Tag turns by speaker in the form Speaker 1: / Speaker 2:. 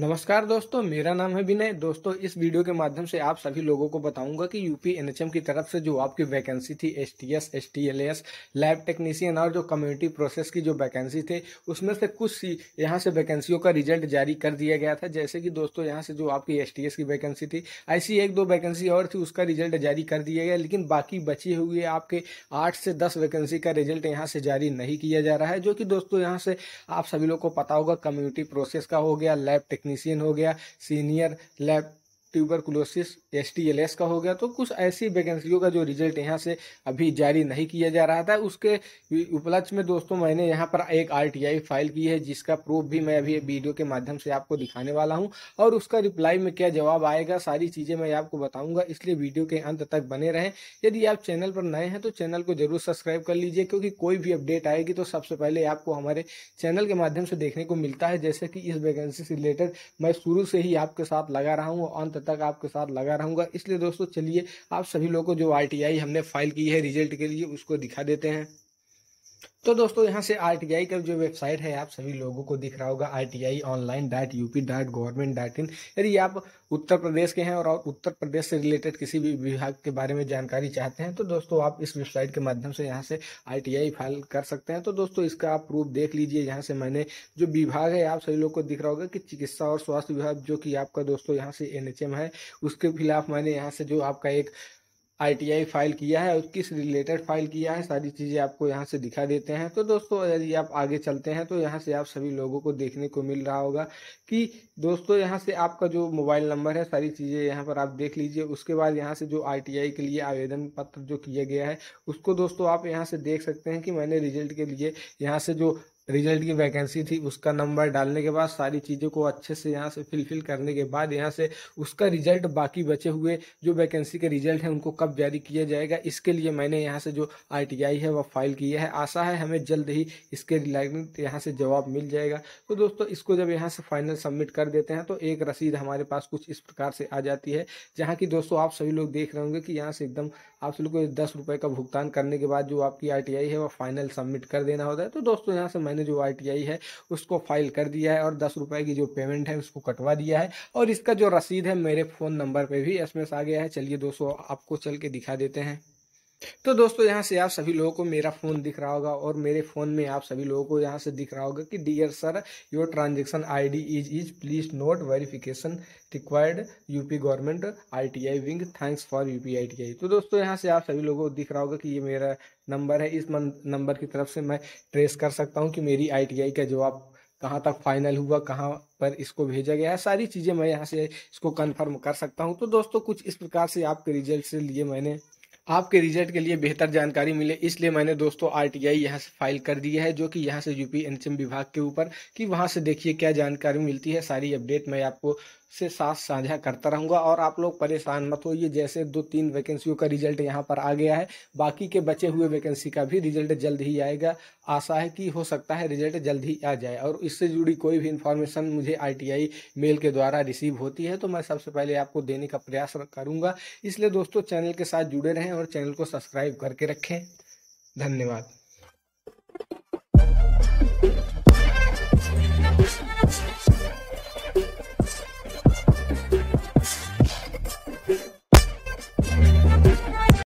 Speaker 1: नमस्कार दोस्तों मेरा नाम है विनय दोस्तों इस वीडियो के माध्यम से आप सभी लोगों को बताऊंगा कि यूपी एनएचएम की तरफ से जो आपकी वैकेंसी थी S T S S T L S lab technician और जो कम्युनिटी प्रोसेस की जो वैकेंसी थे उसमें से कुछ सी यहाँ से वैकेंसियों का रिजल्ट जारी कर दिया गया था जैसे कि दोस्तों यहाँ से जो आपकी एस टी एस की वैकेंसी थी ऐसी एक दो वैकेंसी और थी उसका रिजल्ट जारी कर दिया गया लेकिन बाकी बची हुई आपके आठ से दस वैकेंसी का रिजल्ट यहाँ से जारी नहीं किया जा रहा है जो कि दोस्तों यहाँ से आप सभी लोग को पता होगा कम्युनिटी प्रोसेस का हो गया लैब टेक्नी टेक्नीशियन हो गया senior lab tuberculosis S T L S का हो गया तो कुछ ऐसी वैकेंसियों का जो रिजल्ट यहाँ से अभी जारी नहीं किया जा रहा था उसके उपलक्ष्य में दोस्तों मैंने यहाँ पर एक आर टी आई फाइल की है जिसका प्रूफ भी मैं अभी वीडियो के माध्यम से आपको दिखाने वाला हूँ और उसका रिप्लाई में क्या जवाब आएगा सारी चीज़ें मैं आपको बताऊँगा इसलिए वीडियो के अंत तक बने रहें यदि आप चैनल पर नए हैं तो चैनल को जरूर सब्सक्राइब कर लीजिए क्योंकि कोई भी अपडेट आएगी तो सबसे पहले आपको हमारे चैनल के माध्यम से देखने को मिलता है जैसे कि इस वैकेंसी से रिलेटेड मैं शुरू से ही आपके साथ लगा रहा हूँ अंत तक आपके साथ लगा रहूंगा इसलिए दोस्तों चलिए आप सभी लोगों को जो आर हमने फाइल की है रिजल्ट के लिए उसको दिखा देते हैं तो दोस्तों यहाँ से आर टी आई का जो वेबसाइट है आप सभी लोगों को दिख रहा होगा R T I online dot U P dot government dot in यदि आप उत्तर प्रदेश के हैं और उत्तर प्रदेश से रिलेटेड किसी भी विभाग के बारे में जानकारी चाहते हैं तो दोस्तों आप इस वेबसाइट के माध्यम से यहाँ से आर टी आई फाइल कर सकते हैं तो दोस्तों इसका आप प्रूफ देख लीजिए यहाँ से मैंने जो विभाग है आप सभी लोग को दिख रहा होगा कि चिकित्सा और स्वास्थ्य विभाग जो कि आपका दोस्तों यहाँ से एन एच एम है उसके खिलाफ मैंने यहाँ से जो आपका एक आईटीआई फाइल किया है और किस रिलेटेड फाइल किया है सारी चीज़ें आपको यहाँ से दिखा देते हैं तो दोस्तों यदि आप आगे चलते हैं तो यहाँ से आप सभी लोगों को देखने को मिल रहा होगा कि दोस्तों यहाँ से आपका जो मोबाइल नंबर है सारी चीज़ें यहाँ पर आप देख लीजिए उसके बाद यहाँ से जो आई के लिए आवेदन पत्र जो किया गया है उसको दोस्तों आप यहाँ से देख सकते हैं कि मैंने रिजल्ट के लिए यहाँ से जो रिजल्ट की वैकेंसी थी उसका नंबर डालने के बाद सारी चीज़ों को अच्छे से यहाँ से फिलफिल करने के बाद यहाँ से उसका रिजल्ट बाकी बचे हुए जो वैकेंसी के रिजल्ट हैं उनको कब जारी किया जाएगा इसके लिए मैंने यहाँ से जो आई है वह फाइल किया है आशा है हमें जल्द ही इसके रिलेटेड यहाँ से जवाब मिल जाएगा तो दोस्तों इसको जब यहाँ से फाइनल सबमिट कर देते हैं तो एक रसीद हमारे पास कुछ इस प्रकार से आ जाती है जहाँ की दोस्तों आप सभी लोग देख रहे होंगे कि यहाँ से एकदम आप सभी लोग को दस रुपये का भुगतान करने के बाद जो आपकी आर है वह फाइनल सबमिट कर देना होता है तो दोस्तों यहाँ से मैंने मैंने जो आई है उसको फाइल कर दिया है और दस रुपये की जो पेमेंट है उसको कटवा दिया है और इसका जो रसीद है मेरे फ़ोन नंबर पे भी एस आ गया है चलिए दोस्तों आपको चल के दिखा देते हैं तो दोस्तों यहाँ से आप सभी लोगों को मेरा फ़ोन दिख रहा होगा और मेरे फ़ोन में आप सभी लोगों को यहाँ से दिख रहा होगा कि dear sir your transaction D is is please note verification required UP government ITI wing thanks for UP ITI तो दोस्तों यहाँ से आप सभी लोगों को दिख रहा होगा कि ये मेरा नंबर है इस नंबर की तरफ से मैं ट्रेस कर सकता हूँ कि मेरी आई का जवाब कहाँ तक फाइनल हुआ कहाँ पर इसको भेजा गया है सारी चीज़ें मैं यहाँ से इसको कन्फर्म कर सकता हूँ तो दोस्तों कुछ इस प्रकार से आपके रिजल्ट से लिए मैंने आपके रिजल्ट के लिए बेहतर जानकारी मिले इसलिए मैंने दोस्तों आर टी आई यहाँ से फाइल कर दिया है जो कि यहाँ से यूपी एनसीएम विभाग के ऊपर कि वहाँ से देखिए क्या जानकारी मिलती है सारी अपडेट मैं आपको से साथ साझा करता रहूँगा और आप लोग परेशान मत होइए जैसे दो तीन वैकेंसियों का रिजल्ट यहाँ पर आ गया है बाकी के बचे हुए वैकेंसी का भी रिजल्ट जल्द ही आएगा आशा है कि हो सकता है रिजल्ट जल्द ही आ जाए और इससे जुड़ी कोई भी इन्फॉर्मेशन मुझे आई मेल के द्वारा रिसीव होती है तो मैं सबसे पहले आपको देने का प्रयास करूँगा इसलिए दोस्तों चैनल के साथ जुड़े रहें और चैनल को सब्सक्राइब करके रखें धन्यवाद